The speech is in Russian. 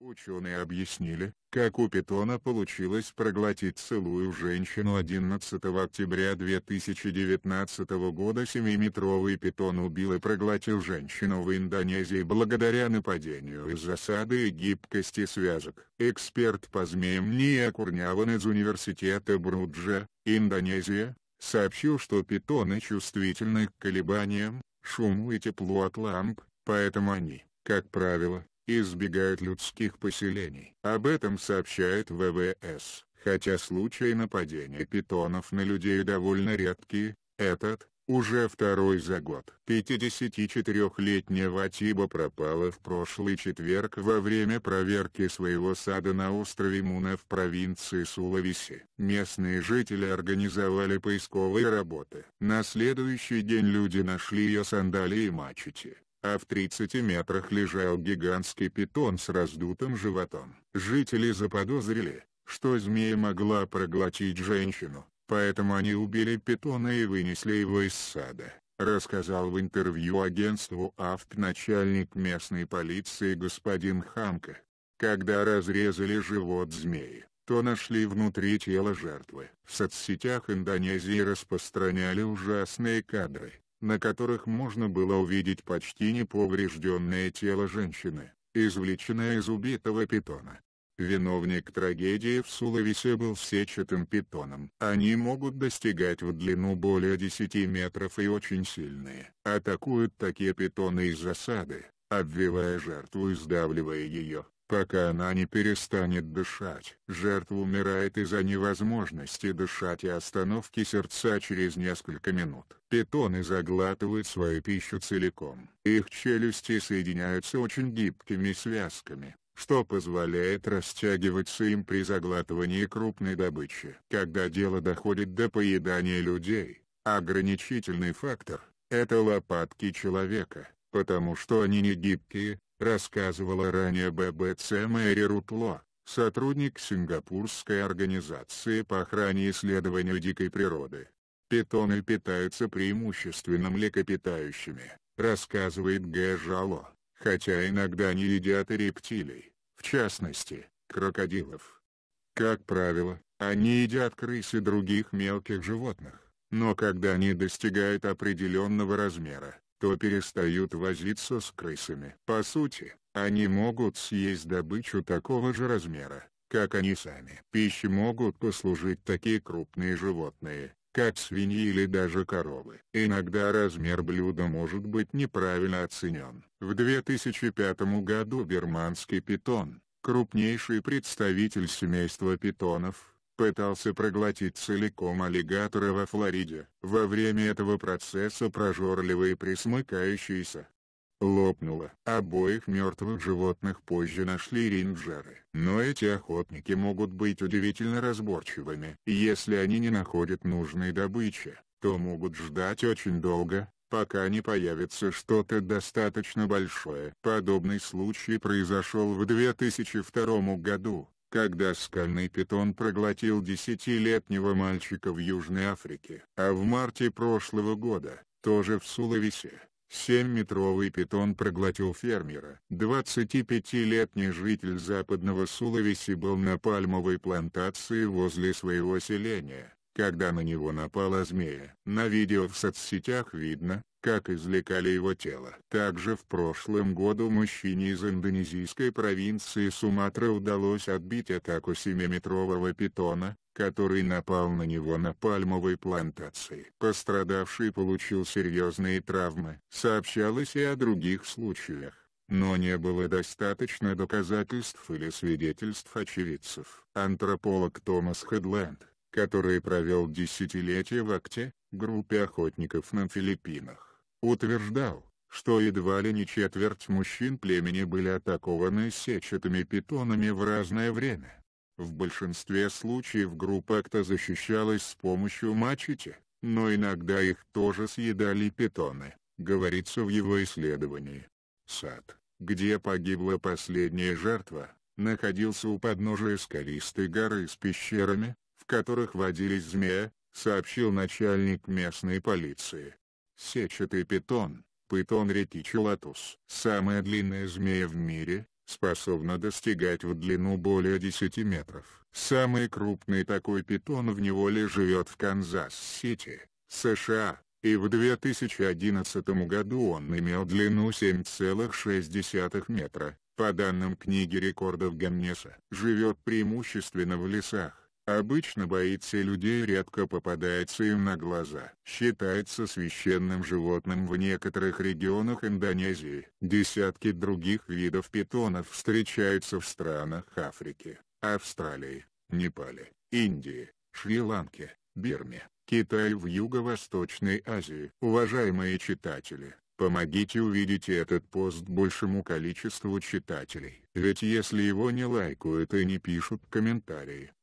Ученые объяснили, как у питона получилось проглотить целую женщину 11 октября 2019 года Семиметровый питон убил и проглотил женщину в Индонезии благодаря нападению из засады и гибкости связок. Эксперт по змеям Ния Курняван из университета Бруджа, Индонезия, сообщил что питоны чувствительны к колебаниям, шуму и теплу от ламп, поэтому они, как правило, избегают людских поселений. Об этом сообщает ВВС. Хотя случаи нападения питонов на людей довольно редкие, этот, уже второй за год. 54-летняя Ватиба пропала в прошлый четверг во время проверки своего сада на острове Муна в провинции Сулависи. Местные жители организовали поисковые работы. На следующий день люди нашли ее сандалии и мачете а в 30 метрах лежал гигантский питон с раздутым животом. Жители заподозрили, что змея могла проглотить женщину, поэтому они убили питона и вынесли его из сада, рассказал в интервью агентству АФТ начальник местной полиции господин Хамка. Когда разрезали живот змеи, то нашли внутри тела жертвы. В соцсетях Индонезии распространяли ужасные кадры, на которых можно было увидеть почти неповрежденное тело женщины, извлеченное из убитого питона. Виновник трагедии в Сулависе был сетчатым питоном. Они могут достигать в длину более 10 метров и очень сильные. Атакуют такие питоны из засады, обвивая жертву и сдавливая ее пока она не перестанет дышать. Жертва умирает из-за невозможности дышать и остановки сердца через несколько минут. Питоны заглатывают свою пищу целиком. Их челюсти соединяются очень гибкими связками что позволяет растягиваться им при заглатывании крупной добычи. Когда дело доходит до поедания людей, ограничительный фактор — это лопатки человека, потому что они не гибкие, рассказывала ранее ББЦ Мэри Рутло, сотрудник Сингапурской организации по охране и исследованию дикой природы. Питоны питаются преимущественно млекопитающими, рассказывает Г. Жало, хотя иногда они едят и рептилий, в частности, крокодилов. Как правило, они едят крыс и других мелких животных, но когда они достигают определенного размера, то перестают возиться с крысами. По сути, они могут съесть добычу такого же размера, как они сами. Пищей могут послужить такие крупные животные, как свиньи или даже коровы. Иногда размер блюда может быть неправильно оценен. В 2005 году бирманский питон, крупнейший представитель семейства питонов, пытался проглотить целиком аллигатора во Флориде. Во время этого процесса прожорливый присмыкающийся лопнуло. Обоих мертвых животных позже нашли рейнджеры. Но эти охотники могут быть удивительно разборчивыми. Если они не находят нужной добычи, то могут ждать очень долго, пока не появится что-то достаточно большое. Подобный случай произошел в 2002 году, когда скальный питон проглотил десятилетнего мальчика в Южной Африке, а в марте прошлого года, тоже в Сулависе. 7 метровый питон проглотил фермера. 25-летний житель западного Сулависи был на пальмовой плантации возле своего селения, когда на него напала змея. На видео в соцсетях видно, как извлекали его тело. Также в прошлом году мужчине из индонезийской провинции Суматра удалось отбить атаку семиметрового питона, который напал на него на пальмовой плантации. Пострадавший получил серьезные травмы. Сообщалось и о других случаях но не было достаточно доказательств или свидетельств очевидцев. Антрополог Томас Хедленд, который провел десятилетия в Акте, группе охотников на Филиппинах, утверждал, что едва ли не четверть мужчин племени были атакованы сетчатыми питонами в разное время. В большинстве случаев группа кто защищалась с помощью мачете, но иногда их тоже съедали питоны, говорится в его исследовании. Сад, где погибла последняя жертва, находился у подножия скалистой горы с пещерами, в которых водились змея, сообщил начальник местной полиции. Сетчатый питон, питон ретичелатус, самая длинная змея в мире, способна достигать в длину более 10 метров. Самый крупный такой питон в неволе живет в Канзас-Сити, США, и в 2011 году он имел длину 7,6 метра, по данным книги рекордов Геннеса. Живет преимущественно в лесах. Обычно боится людей редко попадается им на глаза. Считается священным животным в некоторых регионах Индонезии. Десятки других видов питонов встречаются в странах Африки, Австралии, Непале, Индии, Шри-Ланке, Бирме, Китае в Юго-Восточной Азии. Уважаемые читатели! Помогите увидеть этот пост большему количеству читателей. Ведь если его не лайкают и не пишут комментарии,